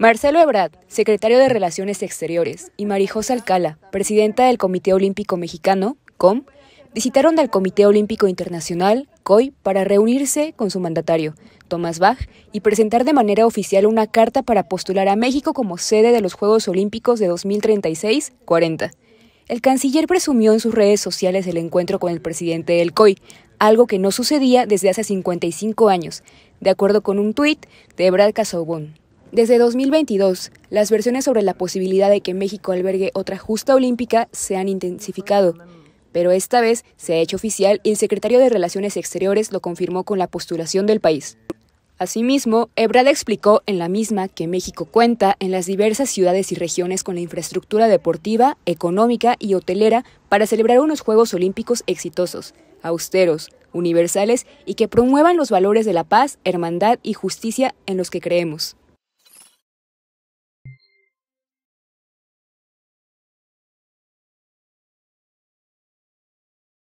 Marcelo Ebrard, secretario de Relaciones Exteriores, y Marijosa Alcala, presidenta del Comité Olímpico Mexicano, COM, visitaron al Comité Olímpico Internacional, COI, para reunirse con su mandatario, Tomás Bach, y presentar de manera oficial una carta para postular a México como sede de los Juegos Olímpicos de 2036-40. El canciller presumió en sus redes sociales el encuentro con el presidente del COI, algo que no sucedía desde hace 55 años, de acuerdo con un tuit de Ebrard Casaubon. Desde 2022, las versiones sobre la posibilidad de que México albergue otra justa olímpica se han intensificado, pero esta vez se ha hecho oficial y el secretario de Relaciones Exteriores lo confirmó con la postulación del país. Asimismo, Ebrard explicó en la misma que México cuenta en las diversas ciudades y regiones con la infraestructura deportiva, económica y hotelera para celebrar unos Juegos Olímpicos exitosos, austeros, universales y que promuevan los valores de la paz, hermandad y justicia en los que creemos.